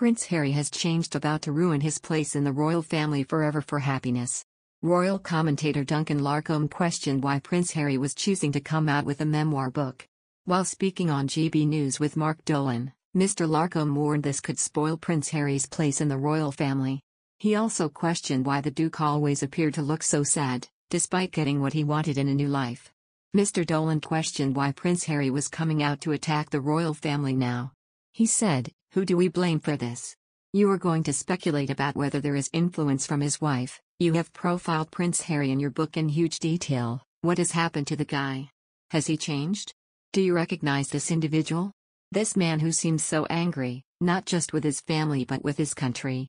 Prince Harry has changed about to ruin his place in the royal family forever for happiness. Royal commentator Duncan Larcombe questioned why Prince Harry was choosing to come out with a memoir book. While speaking on GB News with Mark Dolan, Mr. Larcombe warned this could spoil Prince Harry's place in the royal family. He also questioned why the Duke always appeared to look so sad, despite getting what he wanted in a new life. Mr. Dolan questioned why Prince Harry was coming out to attack the royal family now. He said, who do we blame for this? You are going to speculate about whether there is influence from his wife. You have profiled Prince Harry in your book in huge detail. What has happened to the guy? Has he changed? Do you recognize this individual? This man who seems so angry, not just with his family but with his country.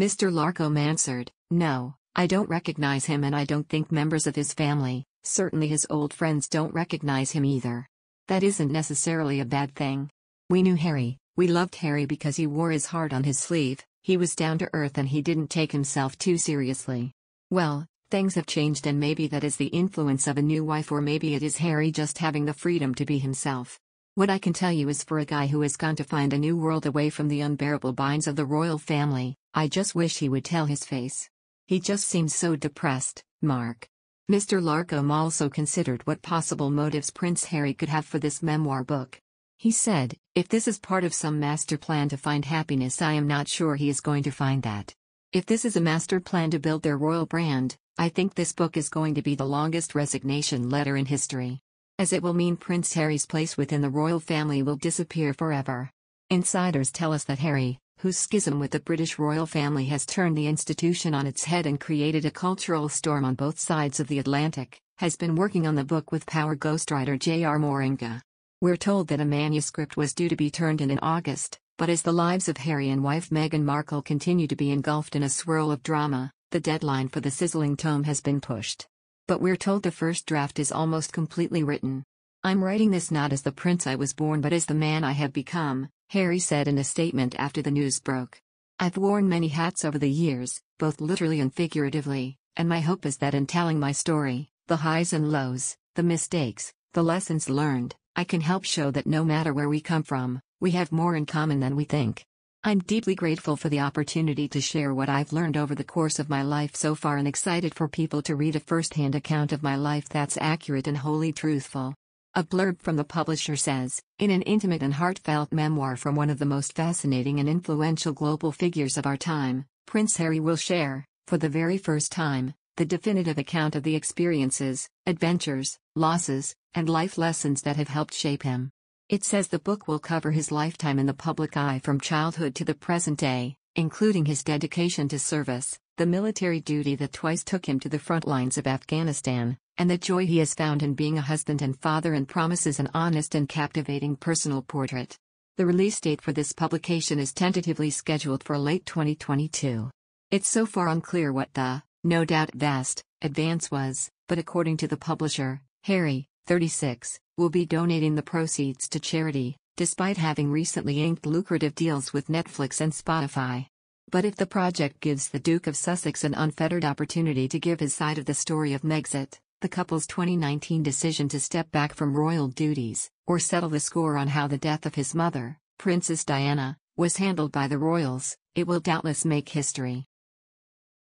Mr. Larcom answered, No, I don't recognize him and I don't think members of his family, certainly his old friends don't recognize him either. That isn't necessarily a bad thing. We knew Harry, we loved Harry because he wore his heart on his sleeve, he was down to earth and he didn't take himself too seriously. Well, things have changed and maybe that is the influence of a new wife or maybe it is Harry just having the freedom to be himself. What I can tell you is for a guy who has gone to find a new world away from the unbearable binds of the royal family, I just wish he would tell his face. He just seems so depressed, Mark. Mr. Larkham also considered what possible motives Prince Harry could have for this memoir book. He said, If this is part of some master plan to find happiness, I am not sure he is going to find that. If this is a master plan to build their royal brand, I think this book is going to be the longest resignation letter in history. As it will mean Prince Harry's place within the royal family will disappear forever. Insiders tell us that Harry, whose schism with the British royal family has turned the institution on its head and created a cultural storm on both sides of the Atlantic, has been working on the book with power ghostwriter J.R. Moringa. We're told that a manuscript was due to be turned in in August, but as the lives of Harry and wife Meghan Markle continue to be engulfed in a swirl of drama, the deadline for the sizzling tome has been pushed. But we're told the first draft is almost completely written. I'm writing this not as the prince I was born but as the man I have become, Harry said in a statement after the news broke. I've worn many hats over the years, both literally and figuratively, and my hope is that in telling my story, the highs and lows, the mistakes, the lessons learned, I can help show that no matter where we come from, we have more in common than we think. I'm deeply grateful for the opportunity to share what I've learned over the course of my life so far and excited for people to read a first hand account of my life that's accurate and wholly truthful. A blurb from the publisher says In an intimate and heartfelt memoir from one of the most fascinating and influential global figures of our time, Prince Harry will share, for the very first time, the definitive account of the experiences, adventures, losses, and life lessons that have helped shape him. It says the book will cover his lifetime in the public eye from childhood to the present day, including his dedication to service, the military duty that twice took him to the front lines of Afghanistan, and the joy he has found in being a husband and father and promises an honest and captivating personal portrait. The release date for this publication is tentatively scheduled for late 2022. It's so far unclear what the no doubt vast, advance was, but according to the publisher, Harry, 36, will be donating the proceeds to charity, despite having recently inked lucrative deals with Netflix and Spotify. But if the project gives the Duke of Sussex an unfettered opportunity to give his side of the story of Megxit, the couple's 2019 decision to step back from royal duties, or settle the score on how the death of his mother, Princess Diana, was handled by the royals, it will doubtless make history.